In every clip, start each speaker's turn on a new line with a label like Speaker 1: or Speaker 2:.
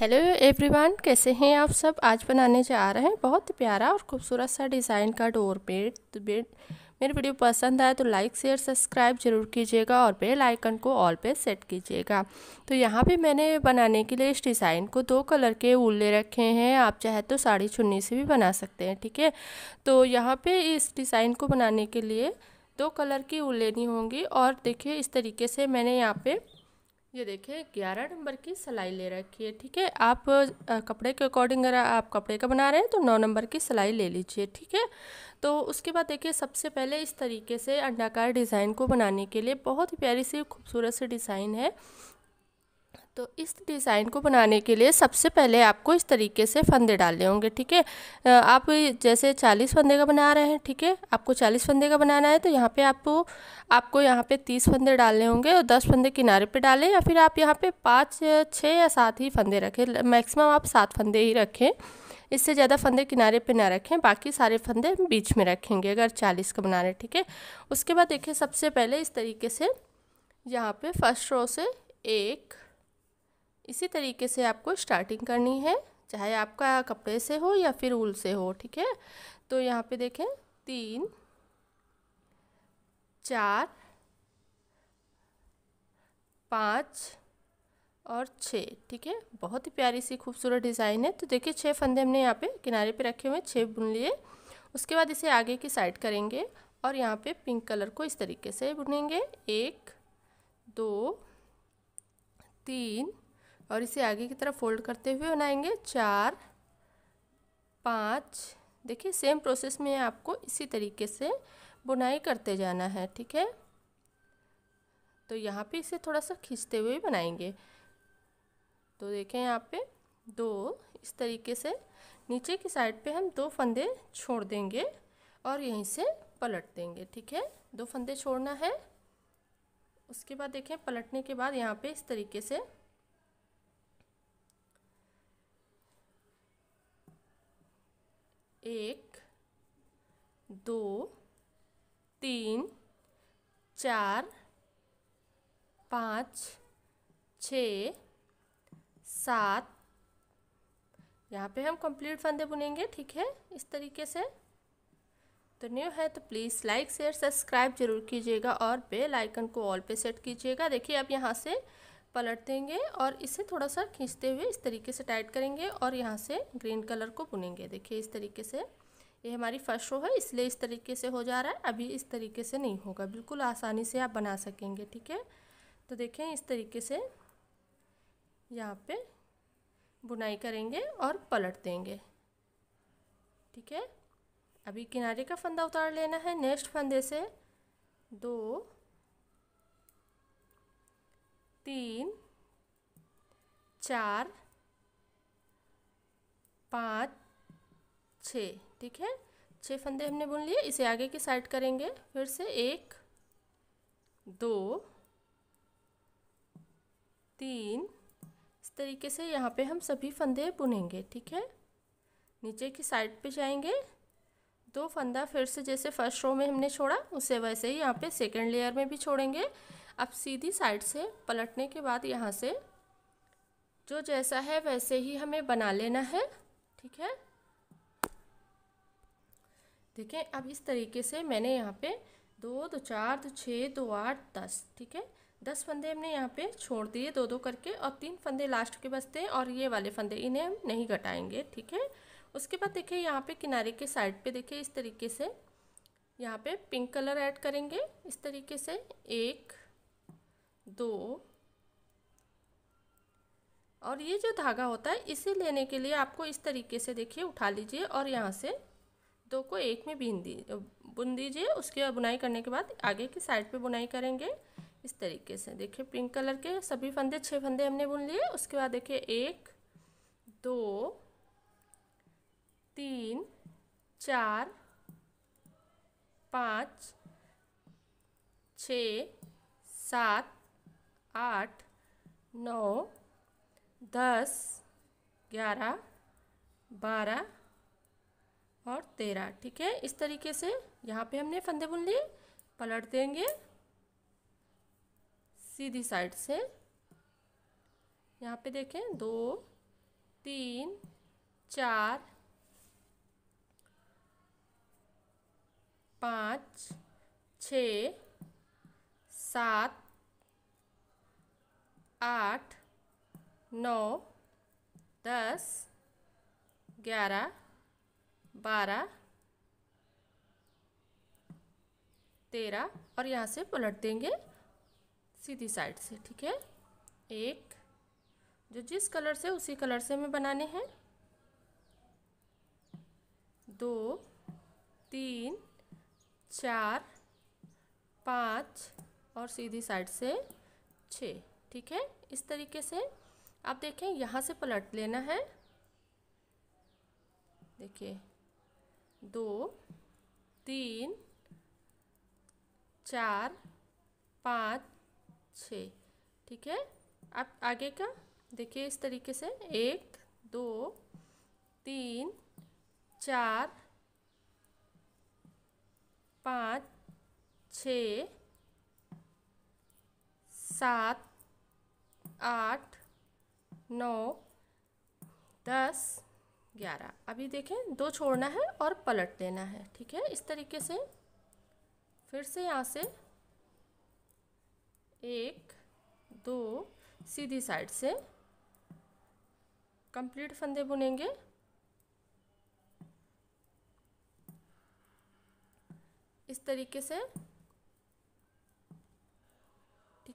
Speaker 1: hello everyone कैसे हैं आप सब आज बनाने जा रहे हैं बहुत प्यारा और खूबसूरत सा डिज़ाइन का डोर बेड तो बेड मेरी वीडियो पसंद आए तो लाइक शेयर सब्सक्राइब जरूर कीजिएगा और बेल आइकन को ऑल पे सेट कीजिएगा तो यहाँ पे मैंने बनाने के लिए इस डिज़ाइन को दो कलर के उल्ले रखे हैं आप चाहे तो साड़ी चुन्नी से भी बना सकते हैं ठीक है तो यहाँ पर इस डिज़ाइन को बनाने के लिए दो कलर की ऊल लेनी होंगी और देखिए इस तरीके से मैंने यहाँ पर ये देखिए ग्यारह नंबर की सिलाई ले रखी है ठीक है आप कपड़े के अकॉर्डिंग अगर आप कपड़े का बना रहे हैं तो नौ नंबर की सिलाई ले लीजिए ठीक है तो उसके बाद देखिए सबसे पहले इस तरीके से अंडाकार डिज़ाइन को बनाने के लिए बहुत ही प्यारी सी खूबसूरत सी डिज़ाइन है तो इस डिज़ाइन को बनाने के लिए सबसे पहले आपको इस तरीके से फंदे डालने होंगे ठीक है आप जैसे चालीस फंदे का बना रहे हैं ठीक है आपको चालीस फंदे का बनाना है तो यहाँ पे आपको आपको यहाँ पे तीस फंदे डालने होंगे और दस फंदे किनारे पे डालें या फिर आप यहाँ पे पाँच छः या सात ही फंदे रखें मैक्सिमम आप सात फंदे ही रखें इससे ज़्यादा फंदे किनारे पे ना रखें बाकी सारे फंदे बीच में रखेंगे अगर चालीस का बना रहे हैं ठीक है उसके बाद देखें सबसे पहले इस तरीके से यहाँ पे फर्स्ट रो से एक इसी तरीके से आपको स्टार्टिंग करनी है चाहे आपका कपड़े से हो या फिर ऊल से हो ठीक है तो यहाँ पे देखें तीन चार पाँच और छः ठीक है बहुत ही प्यारी सी खूबसूरत डिज़ाइन है तो देखिए छः फंदे हमने यहाँ पे किनारे पे रखे हुए हैं छः बुन लिए उसके बाद इसे आगे की साइड करेंगे और यहाँ पे पिंक कलर को इस तरीके से बुनेंगे एक दो तीन और इसे आगे की तरफ फोल्ड करते हुए बनाएंगे चार पाँच देखिए सेम प्रोसेस में आपको इसी तरीके से बुनाई करते जाना है ठीक है तो यहाँ पे इसे थोड़ा सा खींचते हुए बनाएंगे तो देखें यहाँ पे दो इस तरीके से नीचे की साइड पे हम दो फंदे छोड़ देंगे और यहीं से पलट देंगे ठीक है दो फंदे छोड़ना है उसके बाद देखें पलटने के बाद यहाँ पे इस तरीके से एक दो तीन चार पाँच छ सात यहाँ पे हम कंप्लीट फंदे बुनेंगे ठीक है इस तरीके से तो न्यू है तो प्लीज़ लाइक शेयर सब्सक्राइब जरूर कीजिएगा और बेल आइकन को ऑल पे सेट कीजिएगा देखिए अब यहाँ से पलट देंगे और इसे थोड़ा सा खींचते हुए इस तरीके से टाइट करेंगे और यहाँ से ग्रीन कलर को बुनेंगे देखिए इस तरीके से ये हमारी फर्स्ट रो है इसलिए इस तरीके से हो जा रहा है अभी इस तरीके से नहीं होगा बिल्कुल आसानी से आप बना सकेंगे ठीक है तो देखें इस तरीके से यहाँ पे बुनाई करेंगे और पलट देंगे ठीक है अभी किनारे का फंदा उतार लेना है नेक्स्ट फंदे से दो तीन चार पाँच छ ठीक है छः फंदे हमने बुन लिए इसे आगे की साइड करेंगे फिर से एक दो तीन इस तरीके से यहाँ पे हम सभी फंदे बुनेंगे ठीक है नीचे की साइड पे जाएंगे दो फंदा फिर से जैसे फर्स्ट रो में हमने छोड़ा उसे वैसे ही यहाँ पे सेकंड लेयर में भी छोड़ेंगे अब सीधी साइड से पलटने के बाद यहाँ से जो जैसा है वैसे ही हमें बना लेना है ठीक है देखें अब इस तरीके से मैंने यहाँ पे दो दो चार दो छः दो आठ दस ठीक है दस फंदे हमने यहाँ पे छोड़ दिए दो दो करके और तीन फंदे लास्ट के बचते हैं और ये वाले फंदे इन्हें हम नहीं घटाएंगे ठीक है उसके बाद देखिए यहाँ पे किनारे के साइड पे देखिए इस तरीके से यहाँ पे पिंक कलर ऐड करेंगे इस तरीके से एक दो और ये जो धागा होता है इसे लेने के लिए आपको इस तरीके से देखिए उठा लीजिए और यहाँ से दो को एक में बीन दीजिए बुन दीजिए उसके बुनाई करने के बाद आगे की साइड पे बुनाई करेंगे इस तरीके से देखिए पिंक कलर के सभी फंदे छः फंदे हमने बुन लिए उसके बाद देखिए एक दो तीन चार पाँच छ सात आठ नौ दस ग्यारह बारह और तेरह ठीक है इस तरीके से यहाँ पे हमने फंदे बुन लिए पलट देंगे सीधी साइड से यहाँ पे देखें दो तीन चार पाँच छ सात आठ नौ दस ग्यारह बारह तेरह और यहाँ से पलट देंगे सीधी साइड से ठीक है एक जो जिस कलर से उसी कलर से हमें बनाने हैं दो तीन चार पाँच और सीधी साइड से छः ठीक है इस तरीके से आप देखें यहाँ से पलट लेना है देखिए दो तीन चार पाँच छ ठीक है आप आगे का देखिए इस तरीके से एक दो तीन चार पाँच छ सात आठ नौ दस ग्यारह अभी देखें दो छोड़ना है और पलट देना है ठीक है इस तरीके से फिर से यहाँ से एक दो सीधी साइड से कंप्लीट फंदे बुनेंगे इस तरीके से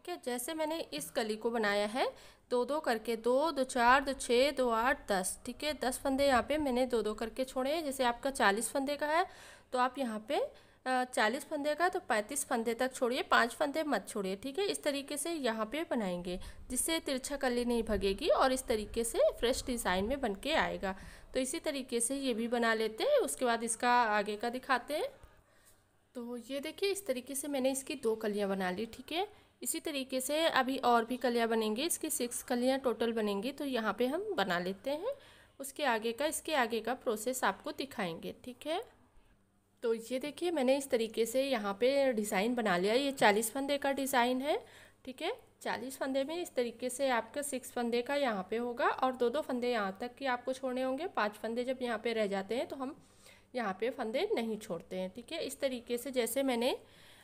Speaker 1: ठीक है जैसे मैंने इस कली को बनाया है दो दो करके दो दो चार दो छः दो आठ दस ठीक है दस फंदे यहाँ पे मैंने दो दो करके छोड़े हैं जैसे आपका चालीस फंदे का है तो आप यहाँ पे चालीस फंदे का तो पैंतीस फंदे तक छोड़िए पाँच फंदे मत छोड़िए ठीक है इस तरीके से यहाँ पे बनाएंगे जिससे तिरछा कली नहीं भगेगी और इस तरीके से फ्रेश डिज़ाइन में बन के आएगा तो इसी तरीके से ये भी बना लेते हैं उसके बाद इसका आगे का दिखाते हैं तो ये देखिए इस तरीके से मैंने इसकी दो कलियाँ बना ली ठीक है इसी तरीके से अभी और भी कलियाँ बनेंगी इसकी सिक्स कलियाँ टोटल बनेंगी तो यहाँ पे हम बना लेते हैं उसके आगे का इसके आगे का प्रोसेस आपको दिखाएंगे ठीक है तो ये देखिए मैंने इस तरीके से यहाँ पे डिज़ाइन बना लिया ये चालीस फंदे का डिज़ाइन है ठीक है चालीस फंदे में इस तरीके से आपका सिक्स फंदे का यहाँ पर होगा और दो दो फंदे यहाँ तक कि आपको छोड़ने होंगे पाँच फंदे जब यहाँ पर रह जाते हैं तो हम यहाँ पर फंदे नहीं छोड़ते हैं ठीक है इस तरीके से जैसे मैंने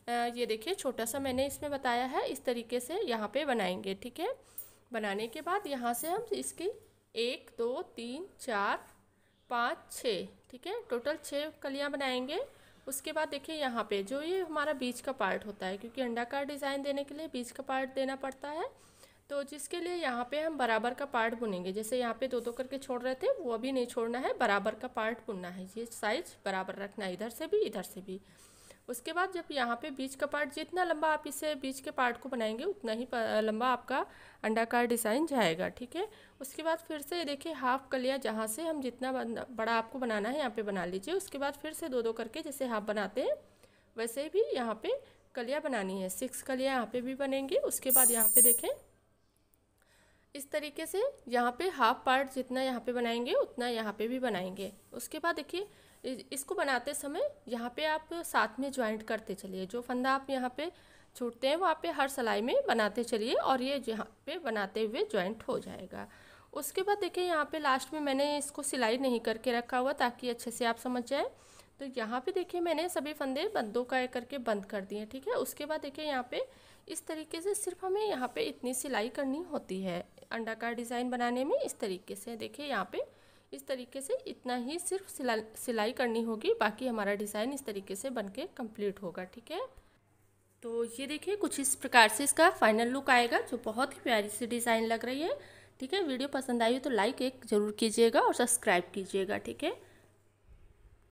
Speaker 1: ये देखिए छोटा सा मैंने इसमें बताया है इस तरीके से यहाँ पे बनाएंगे ठीक है बनाने के बाद यहाँ से हम इसकी एक दो तीन चार पाँच छः ठीक है टोटल छः कलियाँ बनाएंगे उसके बाद देखिए यहाँ पे जो ये हमारा बीच का पार्ट होता है क्योंकि अंडाकार डिज़ाइन देने के लिए बीच का पार्ट देना पड़ता है तो जिसके लिए यहाँ पे हम बराबर का पार्ट बुनेंगे जैसे यहाँ पे दो दो करके छोड़ रहे थे वो अभी नहीं छोड़ना है बराबर का पार्ट बुनना है ये साइज बराबर रखना है इधर से भी इधर से भी उसके बाद जब यहाँ पे बीच का पार्ट जितना लंबा आप इसे बीच के पार्ट को बनाएंगे उतना ही लंबा आपका अंडाकार डिज़ाइन जाएगा ठीक है उसके बाद फिर से देखिए हाफ कलिया जहाँ से हम जितना बड़ा आपको बनाना है यहाँ पे बना लीजिए उसके बाद फिर से दो दो करके जैसे हाफ बनाते हैं वैसे भी यहाँ पर कलिया बनानी है सिक्स कलिया यहाँ पर भी बनेंगी उसके बाद यहाँ पर देखें इस तरीके से यहाँ पर हाफ पार्ट जितना यहाँ पर बनाएंगे उतना यहाँ पर भी बनाएंगे उसके बाद देखिए इसको बनाते समय यहाँ पे आप साथ में ज्वाइंट करते चलिए जो फंदा आप यहाँ पे छूटते हैं वो आप हर सिलाई में बनाते चलिए और ये यहाँ पे बनाते हुए ज्वाइंट हो जाएगा उसके बाद देखिए यहाँ पे लास्ट में मैंने इसको सिलाई नहीं करके रखा हुआ ताकि अच्छे से आप समझ जाए तो यहाँ पे देखिए मैंने सभी फंदे बंदों का करके बंद कर दिए ठीक है उसके बाद देखिए यहाँ पे इस तरीके से सिर्फ हमें यहाँ पे इतनी सिलाई करनी होती है अंडा का डिज़ाइन बनाने में इस तरीके से देखिए यहाँ पे इस तरीके से इतना ही सिर्फ सिला सिलाई करनी होगी बाकी हमारा डिज़ाइन इस तरीके से बन के कम्प्लीट होगा ठीक है तो ये देखिए कुछ इस प्रकार से इसका फाइनल लुक आएगा जो बहुत ही प्यारी सी डिज़ाइन लग रही है ठीक है वीडियो पसंद आई हो तो लाइक एक ज़रूर कीजिएगा और सब्सक्राइब कीजिएगा ठीक है